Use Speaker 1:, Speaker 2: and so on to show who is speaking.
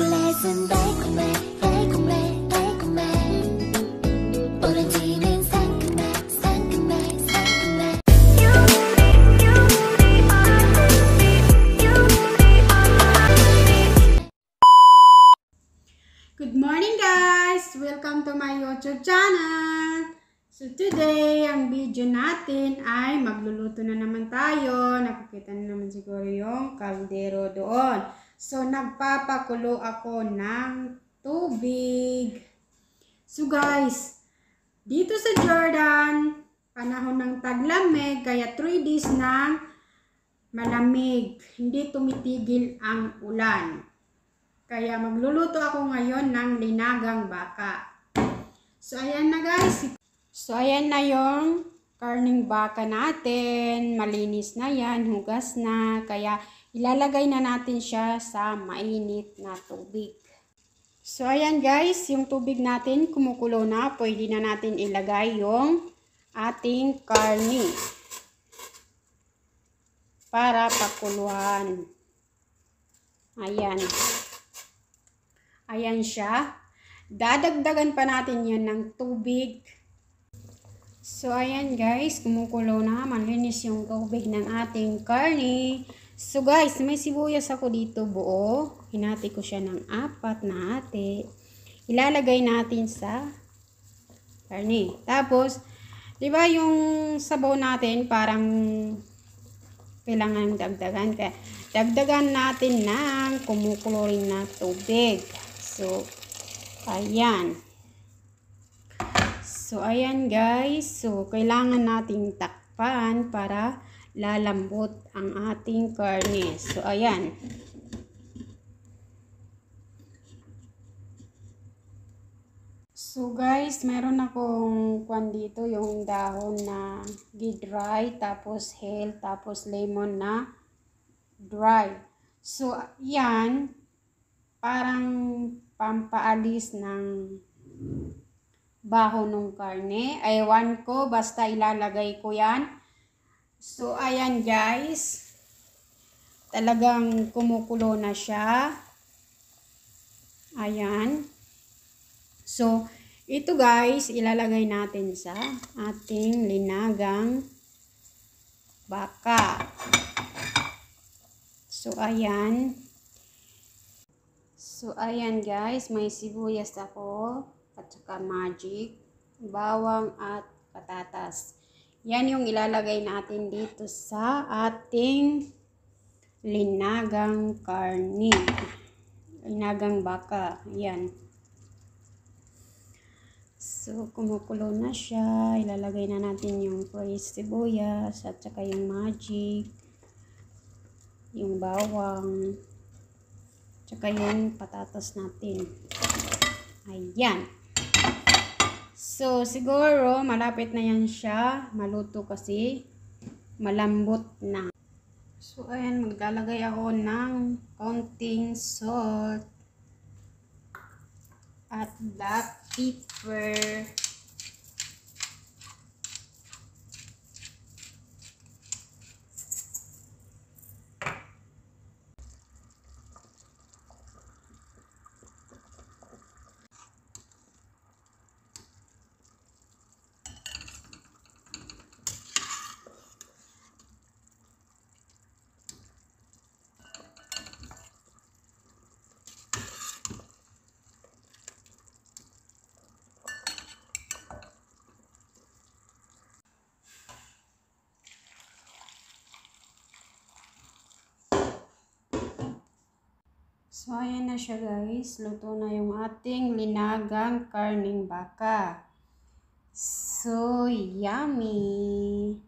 Speaker 1: 콜렛은 달콤해 달콤해 달콤해 오렌지는 상큼해 상큼해 상큼해 Good morning guys! Welcome to my YouTube channel! So today, ang video natin ay magluluto na naman tayo. Nakikita na naman siguro yung kaldero doon. So, nagpapakulo ako ng tubig. So, guys, dito sa Jordan, panahon ng taglamig, kaya 3 days na malamig. Hindi tumitigil ang ulan. Kaya magluluto ako ngayon ng linagang baka. So, ayan na guys. So, ayan na yung karning baka natin. Malinis na yan, hugas na. Kaya, Ilalagay na natin siya sa mainit na tubig. So, ayan guys, yung tubig natin kumukulo na. Pwede na natin ilagay yung ating karni para pakuluan. Ayan. Ayan siya. Dadagdagan pa natin yan ng tubig. So, ayan guys, kumukulo na. Manlinis yung tubig ng ating karni. So guys, may sibuyas ako dito buo. Hinati ko siya ng apat na ate. Ilalagay natin sa karne. Tapos, di ba yung sabaw natin parang kailangan dagdagan. Kaya dagdagan natin ng kumukulurin na tubig. So, ayan. So, ayan guys. So, kailangan nating takpan para lalambot ang ating karne. So, ayan. So, guys, meron akong kwan dito, yung dahon na gidry, tapos hail, tapos lemon na dry. So, yan, parang pampaalis ng baho ng karne. Ewan ko, basta ilalagay ko yan So, ayan guys. Talagang kumukulo na siya. Ayan. So, ito guys, ilalagay natin sa ating linagang baka. So, ayan. So, ayan guys, may sibuyas ako, at saka magic, bawang at patatas. Yan yung ilalagay natin dito sa ating linagang karni. Linagang baka. Yan. So, kumukulo na siya. Ilalagay na natin yung praise sibuyas at saka yung magic. Yung bawang. saka yung patatas natin. Ayan. So, siguro, malapit na yan siya. Maluto kasi. Malambot na. So, ayan, maglalagay ako ng konting salt at black pepper. So, ayan na siya guys. Luto na yung ating linagang karning baka. So, yummy!